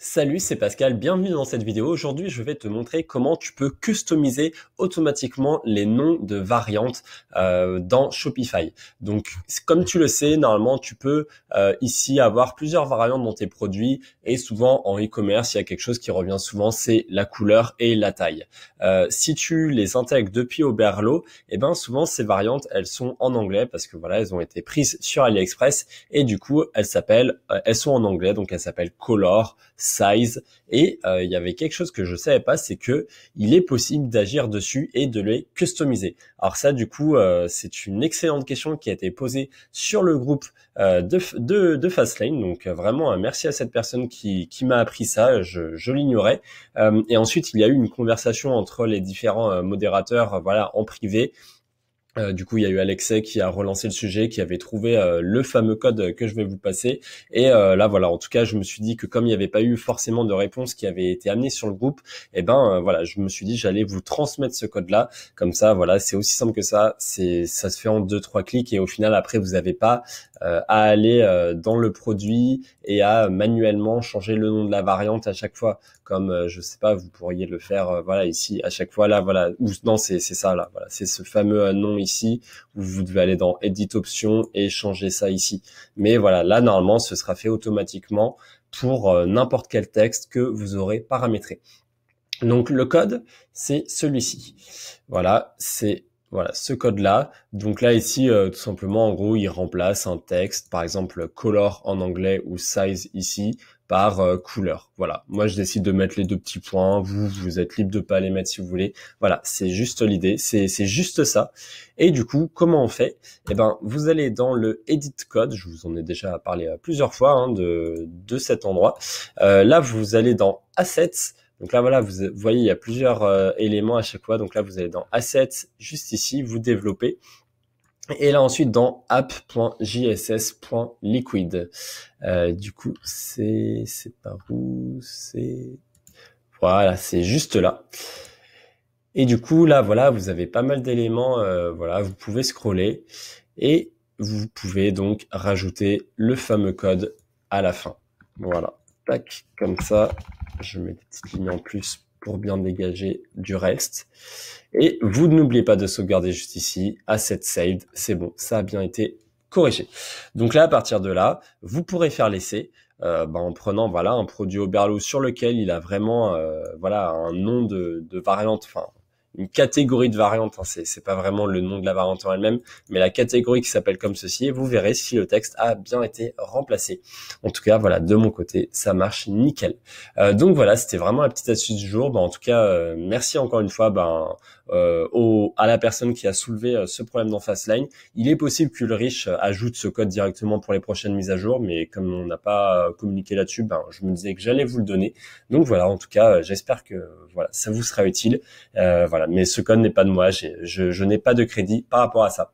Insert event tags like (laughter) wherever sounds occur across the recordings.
Salut, c'est Pascal, bienvenue dans cette vidéo. Aujourd'hui, je vais te montrer comment tu peux customiser automatiquement les noms de variantes euh, dans Shopify. Donc, comme tu le sais, normalement, tu peux euh, ici avoir plusieurs variantes dans tes produits et souvent en e-commerce, il y a quelque chose qui revient souvent, c'est la couleur et la taille. Euh, si tu les intègres depuis Oberlo, et eh ben souvent ces variantes, elles sont en anglais parce que voilà, elles ont été prises sur AliExpress et du coup, elles s'appellent, elles sont en anglais, donc elles s'appellent Color size. Et euh, il y avait quelque chose que je savais pas, c'est que il est possible d'agir dessus et de les customiser. Alors ça, du coup, euh, c'est une excellente question qui a été posée sur le groupe euh, de, de, de, Fastlane. Donc vraiment, un merci à cette personne qui, qui m'a appris ça. Je, je l'ignorais. et ensuite, il y a eu une conversation entre les différents modérateurs, voilà, en privé. Euh, du coup, il y a eu Alexei qui a relancé le sujet, qui avait trouvé euh, le fameux code que je vais vous passer. Et euh, là, voilà, en tout cas, je me suis dit que comme il n'y avait pas eu forcément de réponse qui avait été amenée sur le groupe, et eh ben voilà, je me suis dit j'allais vous transmettre ce code-là. Comme ça, voilà, c'est aussi simple que ça. C'est ça se fait en deux trois clics et au final, après, vous n'avez pas à aller dans le produit et à manuellement changer le nom de la variante à chaque fois. Comme je sais pas, vous pourriez le faire, voilà, ici à chaque fois là, voilà, ou non, c'est c'est ça là, voilà, c'est ce fameux nom ici ici, vous devez aller dans Edit Options et changer ça ici. Mais voilà, là, normalement, ce sera fait automatiquement pour euh, n'importe quel texte que vous aurez paramétré. Donc le code, c'est celui-ci. Voilà, c'est voilà ce code-là. Donc là ici, euh, tout simplement, en gros, il remplace un texte, par exemple color en anglais ou size ici, par euh, couleur. Voilà. Moi, je décide de mettre les deux petits points. Vous, vous êtes libre de pas les mettre si vous voulez. Voilà. C'est juste l'idée. C'est, c'est juste ça. Et du coup, comment on fait? Eh ben, vous allez dans le edit code. Je vous en ai déjà parlé euh, plusieurs fois, hein, de, de cet endroit. Euh, là, vous allez dans assets. Donc là, voilà, vous voyez, il y a plusieurs éléments à chaque fois. Donc là, vous allez dans Assets, juste ici, vous développez. Et là ensuite dans app.jss.liquid. Euh, du coup, c'est c'est par où C'est voilà, c'est juste là. Et du coup là, voilà, vous avez pas mal d'éléments. Euh, voilà, vous pouvez scroller et vous pouvez donc rajouter le fameux code à la fin. Voilà, tac, comme ça. Je mets des petites lignes en plus bien dégager du reste. Et vous n'oubliez pas de sauvegarder juste ici, à cette saved, c'est bon, ça a bien été corrigé. Donc là, à partir de là, vous pourrez faire l'essai. Euh, bah, en prenant voilà un produit au Berlo sur lequel il a vraiment euh, voilà un nom de, de variante, enfin une catégorie de variantes, hein, c'est pas vraiment le nom de la variante en elle-même, mais la catégorie qui s'appelle comme ceci, et vous verrez si le texte a bien été remplacé. En tout cas, voilà, de mon côté, ça marche nickel. Euh, donc voilà, c'était vraiment la petite astuce du jour. Bah, en tout cas, euh, merci encore une fois ben, euh, au, à la personne qui a soulevé ce problème dans Fastline. Il est possible que le riche ajoute ce code directement pour les prochaines mises à jour, mais comme on n'a pas communiqué là-dessus, ben, je me disais que j'allais vous le donner. Donc voilà, en tout cas, j'espère que voilà, ça vous sera utile. voilà, mais ce code n'est pas de moi. Je, je n'ai pas de crédit par rapport à ça.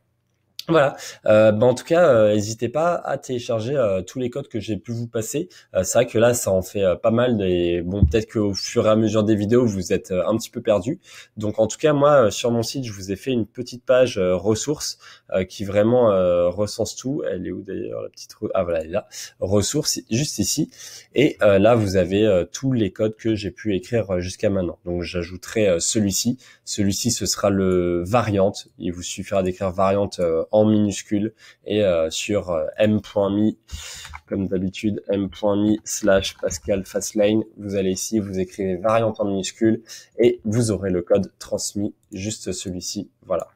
Voilà. Euh, bah, en tout cas, euh, n'hésitez pas à télécharger euh, tous les codes que j'ai pu vous passer. c'est vrai que là, ça en fait pas mal. Et bon, peut-être qu'au fur et à mesure des vidéos, vous êtes un petit peu perdu. Donc, en tout cas, moi, sur mon site, je vous ai fait une petite page ressources qui vraiment recense tout. Elle est où d'ailleurs la petite Ah voilà, elle est là. Ressources, juste ici. Et là, vous avez tous les codes que j'ai pu écrire jusqu'à maintenant. Donc, j'ajouterai celui-ci. Celui-ci, ce sera le variante. Il vous suffira d'écrire variante en minuscule et euh, sur euh, m.mi comme d'habitude m.mi slash pascal fastlane vous allez ici vous écrivez variante en minuscule et vous aurez le code transmis juste celui-ci voilà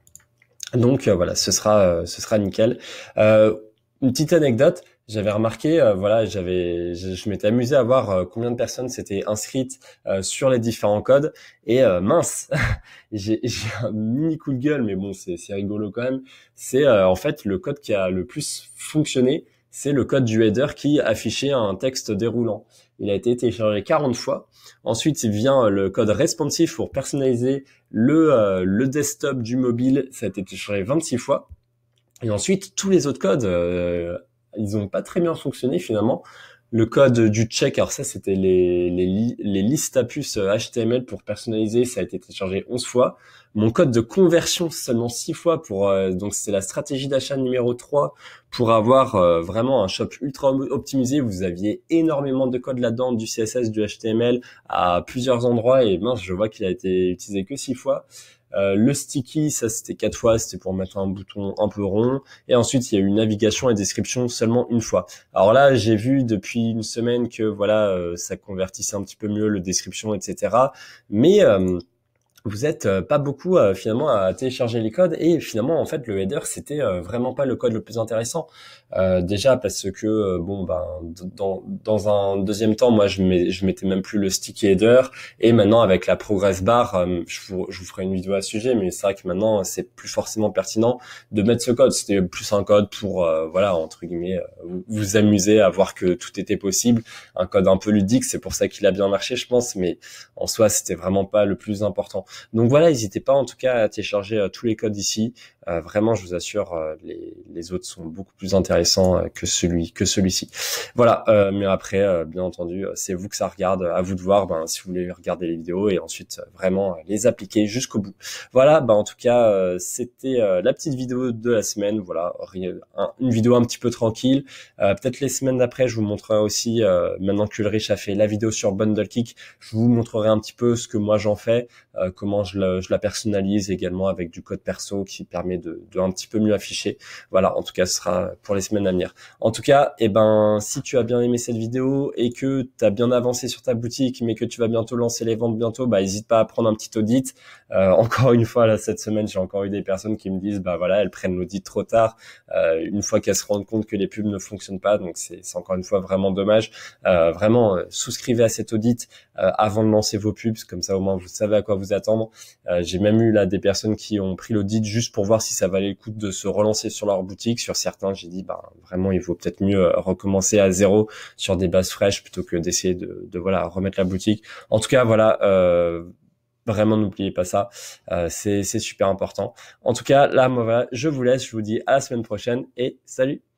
donc euh, voilà ce sera ce sera nickel une petite anecdote j'avais remarqué, euh, voilà, j'avais, je, m'étais amusé à voir euh, combien de personnes s'étaient inscrites euh, sur les différents codes. Et mince, (laughs) j'ai un mini coup de gueule, mais bon, c'est rigolo quand même. C'est en fait le code qui a le plus fonctionné, c'est le code du header qui affichait un texte déroulant. Il a été téléchargé 40 fois. Ensuite, il vient le code responsive pour personnaliser le, le desktop du mobile. Ça a été téléchargé 26 fois. Et ensuite, tous les autres codes, ils ont pas très bien fonctionné finalement. Le code du check, alors ça c'était les, les, listes à puces HTML euh, pour personnaliser, ça a été téléchargé 11 fois. Mon code de conversion seulement 6 fois pour euh, donc c'est la stratégie d'achat numéro 3 pour avoir euh, vraiment un shop ultra optimisé. Vous aviez énormément de code là-dedans, du CSS, du HTML à plusieurs endroits et mince, je vois qu'il a été utilisé que 6 fois. Euh, le sticky, ça c'était quatre fois, c'était pour mettre un bouton un peu rond. Et ensuite, il y a eu navigation et description seulement une fois. Alors là, j'ai vu depuis une semaine que voilà, euh, ça convertissait un petit peu mieux le description, etc. Mais euh, vous êtes euh, pas beaucoup euh, finalement à télécharger les codes et finalement en fait le header c'était euh, vraiment pas le code le plus intéressant déjà parce que bon ben dans, un deuxième temps moi je mets, mettais même plus le sticky header et maintenant avec la progress bar je vous, je vous ferai une vidéo à ce sujet mais c'est vrai que maintenant c'est plus forcément pertinent de mettre ce code c'était plus un code pour voilà entre guillemets vous amuser à voir que tout était possible un code un peu ludique c'est pour ça qu'il a bien marché je pense mais en soi c'était vraiment pas le plus important donc voilà, n'hésitez pas en tout cas à télécharger euh, tous les codes ici. Euh, vraiment, je vous assure, euh, les, autres sont beaucoup plus intéressants que celui que celui-ci. Voilà. mais après, bien entendu, c'est vous que ça regarde. À vous de voir, ben, si vous voulez regarder les vidéos et ensuite vraiment les appliquer jusqu'au bout. Voilà. Ben, en tout cas, c'était la petite vidéo de la semaine. Voilà, une vidéo un petit peu tranquille. Peut-être les semaines d'après, je vous montrerai aussi. maintenant que a fait la vidéo sur Bundle Kick, je vous montrerai un petit peu ce que moi j'en fais, comment je la, personnalise également avec du code perso qui permet de, un petit peu mieux afficher. Voilà, en tout cas, ce sera pour les semaines à venir. En tout cas, eh ben, si tu as bien aimé cette vidéo et que tu as bien avancé sur ta boutique, mais que tu vas bientôt lancer les ventes bientôt, bah, n'hésite pas à prendre un petit audit. Euh, encore une fois, là, cette semaine, j'ai encore eu des personnes qui me disent, bah voilà, elles prennent l'audit trop tard, euh, une fois qu'elles se rendent compte que les pubs ne fonctionnent pas. Donc, c'est encore une fois vraiment dommage. Euh, vraiment, souscrivez à cet audit avant de lancer vos pubs, comme ça au moins vous savez à quoi vous attendre euh, j'ai même eu là des personnes qui ont pris l'audit juste pour voir si ça valait le coup de se relancer sur leur boutique. Sur certains, j'ai dit ben vraiment il vaut peut-être mieux euh, recommencer à zéro sur des bases fraîches plutôt que d'essayer de, voilà remettre la boutique. En tout cas voilà. Euh, vraiment n'oubliez pas ça, c'est super important. En tout cas, là, moi, je vous laisse, je vous dis à la semaine prochaine et salut